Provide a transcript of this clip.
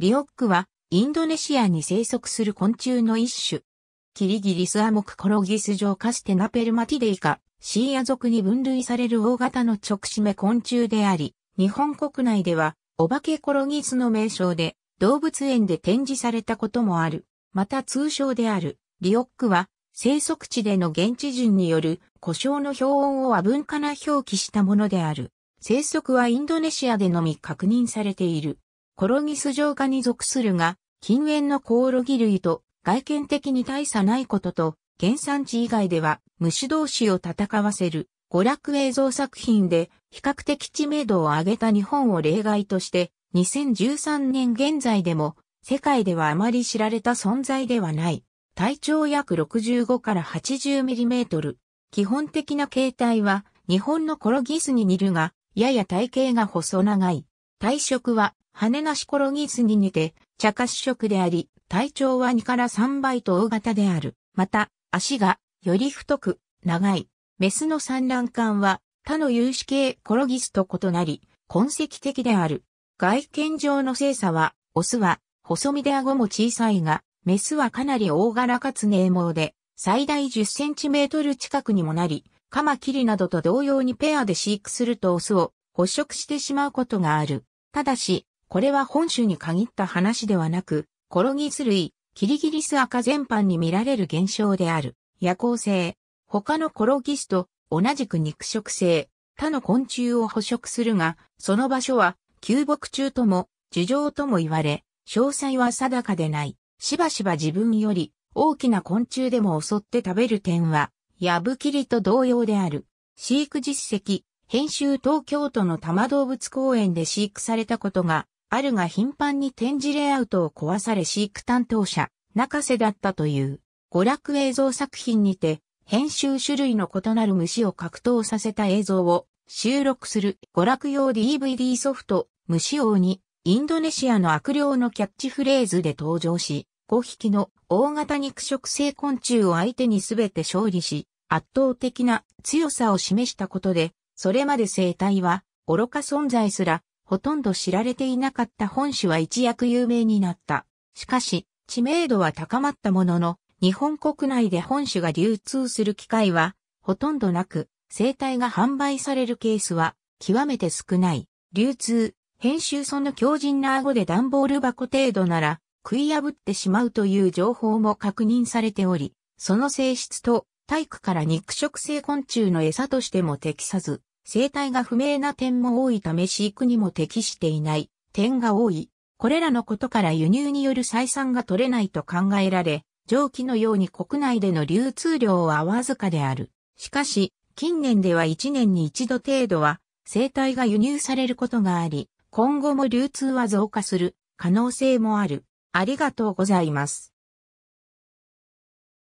リオックはインドネシアに生息する昆虫の一種。キリギリスアモクコロギス上カステナペルマティデイカ、シーア族に分類される大型の直締め昆虫であり、日本国内ではお化けコロギスの名称で動物園で展示されたこともある。また通称であるリオックは生息地での現地順による故障の標音を和文化な表記したものである。生息はインドネシアでのみ確認されている。コロギス上化に属するが、近縁のコオロギ類と外見的に大差ないことと、原産地以外では虫同士を戦わせる娯楽映像作品で比較的知名度を上げた日本を例外として、2013年現在でも世界ではあまり知られた存在ではない。体長約65から80ミリメートル。基本的な形態は日本のコロギスに似るが、やや体型が細長い。体色は、羽なしコロギスに似て、茶褐色であり、体長は2から3倍と大型である。また、足が、より太く、長い。メスの産卵管は、他の有刺系コロギスと異なり、痕跡的である。外見上の精査は、オスは、細身で顎も小さいが、メスはかなり大柄かつ明毛で、最大10センチメートル近くにもなり、カマキリなどと同様にペアで飼育するとオスを捕食してしまうことがある。ただし、これは本州に限った話ではなく、コロギス類、キリギリス赤全般に見られる現象である。夜行性。他のコロギスと同じく肉食性。他の昆虫を捕食するが、その場所は旧木中とも樹上とも言われ、詳細は定かでない。しばしば自分より大きな昆虫でも襲って食べる点は、ヤブキリと同様である。飼育実績、編集東京都の多摩動物公園で飼育されたことがあるが頻繁に展示レイアウトを壊され飼育担当者、中瀬だったという、娯楽映像作品にて、編集種類の異なる虫を格闘させた映像を収録する娯楽用 DVD ソフト、虫王に、インドネシアの悪霊のキャッチフレーズで登場し、5匹の大型肉食性昆虫を相手に全て勝利し、圧倒的な強さを示したことで、それまで生態は、愚か存在すら、ほとんど知られていなかった本種は一躍有名になった。しかし、知名度は高まったものの、日本国内で本種が流通する機会は、ほとんどなく、生態が販売されるケースは、極めて少ない。流通、編集その強靭な顎で段ボール箱程度なら、食い破ってしまうという情報も確認されており、その性質と体育から肉食性昆虫の餌としても適さず、生態が不明な点も多いため飼育にも適していない点が多い。これらのことから輸入による採算が取れないと考えられ、上記のように国内での流通量はわずかである。しかし、近年では1年に1度程度は生態が輸入されることがあり、今後も流通は増加する可能性もある。ありがとうございます。